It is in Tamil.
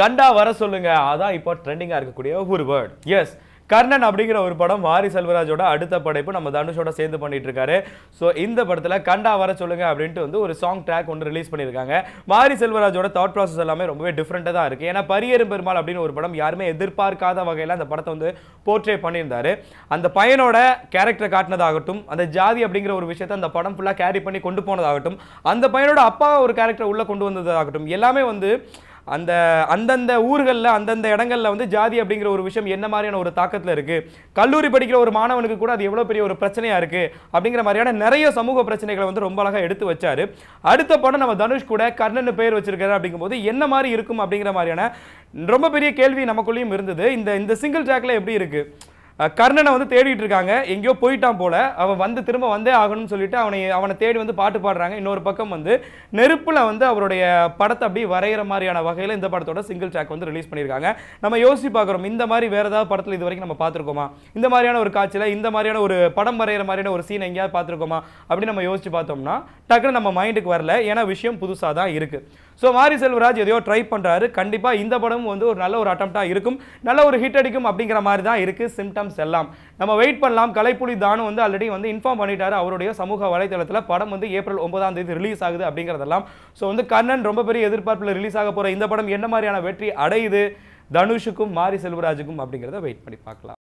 கண்டா வர சொல்லுங்க அதான் இப்போ ட்ரெண்டிங்காக இருக்கக்கூடிய ஒரு வேர்ட் எஸ் கர்ணன் அப்படிங்கிற ஒரு படம் மாரி செல்வராஜோட அடுத்த படைப்பு நம்ம தனுஷோட சேர்ந்து பண்ணிட்டு இருக்காரு ஸோ இந்த படத்தில் கண்டா வர சொல்லுங்க அப்படின்ட்டு வந்து ஒரு சாங் ட்ராக் ஒன்று ரிலீஸ் பண்ணியிருக்காங்க மாரி செல்வராஜோட தாட் ப்ராசஸ் எல்லாமே ரொம்பவே டிஃப்ரெண்ட்டாக தான் இருக்குது ஏன்னா பரியரும் பெருமாள் அப்படின்னு ஒரு படம் யாருமே எதிர்பார்க்காத வகையில் அந்த படத்தை வந்து போர்ட்ரே பண்ணியிருந்தாரு அந்த பையனோட கேரக்டரை காட்டினதாகட்டும் அந்த ஜாதி அப்படிங்கிற ஒரு விஷயத்தை அந்த படம் ஃபுல்லாக கேரி பண்ணி கொண்டு போனதாகட்டும் அந்த பையனோட அப்பா ஒரு கேரக்டர் உள்ளே கொண்டு வந்ததாகட்டும் எல்லாமே வந்து அந்த அந்தந்த ஊர்களில் அந்தந்த இடங்களில் வந்து ஜாதி அப்படிங்கிற ஒரு விஷயம் என்ன மாதிரியான ஒரு தாக்கத்தில் இருக்குது கல்லூரி படிக்கிற ஒரு மாணவனுக்கு கூட அது எவ்வளோ பெரிய ஒரு பிரச்சனையாக இருக்குது அப்படிங்கிற மாதிரியான நிறைய சமூக பிரச்சனைகளை வந்து ரொம்ப அழகாக எடுத்து வச்சார் அடுத்த படம் நம்ம தனுஷ் கூட கர்ணன் பெயர் வச்சிருக்காரு அப்படிங்கும்போது என்ன மாதிரி இருக்கும் அப்படிங்கிற மாதிரியான ரொம்ப பெரிய கேள்வி நமக்குள்ளேயும் இருந்தது இந்த இந்த சிங்கிள் ட்ராக்ல எப்படி இருக்குது கர்ணனை வந்து தேடிட்டு இருக்காங்க எங்கேயோ போயிட்டான் போல அவன் வந்து திரும்ப வந்தே ஆகணும்னு சொல்லிட்டு அவனை அவனை தேடி வந்து பாட்டு பாடுறாங்க இன்னொரு பக்கம் வந்து நெருப்பில் வந்து அவருடைய படத்தை அப்படியே வரைகிற மாதிரியான வகையில் இந்த படத்தோட சிங்கிள் ட்ராக் வந்து ரிலீஸ் பண்ணியிருக்காங்க நம்ம யோசி பார்க்குறோம் இந்த மாதிரி வேறு ஏதாவது படத்தில் இது வரைக்கும் நம்ம பார்த்துருக்கோமா இந்த மாதிரியான ஒரு காட்சியில் இந்த மாதிரியான ஒரு படம் வரைகிற மாதிரியான ஒரு சீன் எங்கேயாவது பார்த்துருக்கோமா அப்படின்னு நம்ம யோசிச்சு பார்த்தோம்னா டக்குனு நம்ம மைண்டுக்கு வரல ஏன்னா விஷயம் புதுசாக தான் இருக்குது ஸோ மாரி செல்வராஜ் எதையோ ட்ரை பண்ணுறாரு கண்டிப்பாக இந்த படமும் வந்து ஒரு நல்ல ஒரு அட்டம்ப்டாக இருக்கும் நல்ல ஒரு ஹிட் அடிக்கும் அப்படிங்கிற மாதிரி தான் இருக்குது சிம்டம்ஸ் படம் செல்லாம் நம்ம வெயிட் பண்ணலாம் கலைப்புலி தானு வந்து ஆல்ரெடி வந்து இன்ஃபார்ம் பண்ணிட்டாரு அவருடைய சமூக வலைதளத்தில் படம் வந்து ஏப்ரல் ஒன்பதாம் தேதி ரிலீஸ் ஆகுது அப்படிங்கிறதெல்லாம் ஸோ வந்து கண்ணன் ரொம்ப பெரிய எதிர்பார்ப்பில் ரிலீஸ் ஆக போகிற இந்த படம் என்ன மாதிரியான வெற்றி அடையுது தனுஷுக்கும் மாரி செல்வராஜுக்கும் அப்படிங்கிறத வெயிட் பண்ணி பார்க்கலாம்